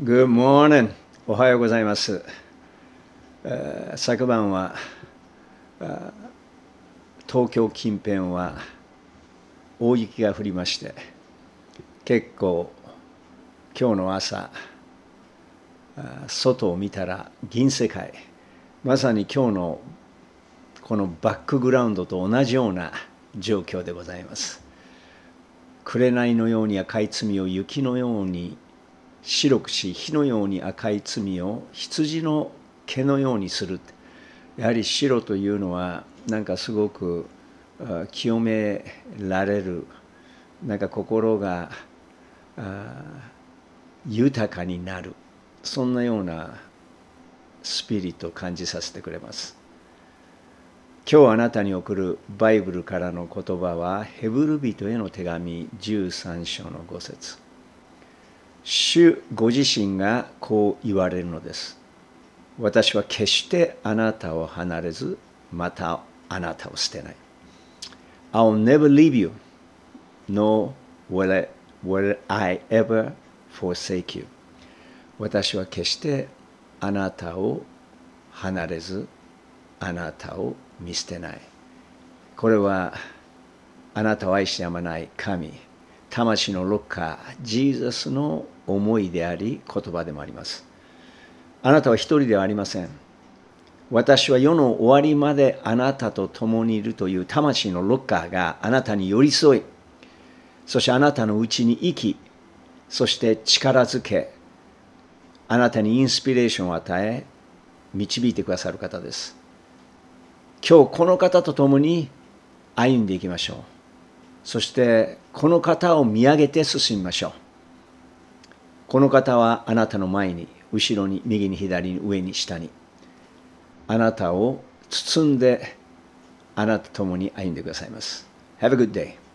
Good morning. おはようございます。昨晩は東京近辺は大雪が降りまして結構今日の朝外を見たら銀世界まさに今日のこのバックグラウンドと同じような状況でございます。紅のように赤い罪を雪のように白くし火のように赤い罪を羊の毛のようにするやはり白というのはなんかすごく清められるなんか心が豊かになるそんなようなスピリットを感じさせてくれます今日あなたに送るバイブルからの言葉はヘブル人への手紙13章の5節主ご自身がこう言われるのです。私は決してあなたを離れず、またあなたを捨てない。I'll never leave you, nor will I, will I ever forsake you. 私は決してあなたを離れず、あなたを見捨てない。これはあなたを愛してやまない神、魂のロッカー、ジーザスの思いであり言葉でもあります。あなたは一人ではありません。私は世の終わりまであなたと共にいるという魂のロッカーがあなたに寄り添い、そしてあなたのうちに生き、そして力づけ、あなたにインスピレーションを与え、導いてくださる方です。今日この方と共に歩んでいきましょう。そしてこの方を見上げて進みましょう。この方はあなたの前に後ろに右に左に上に下にあなたを包んであなたと共に歩んでくださいます。Have a good day.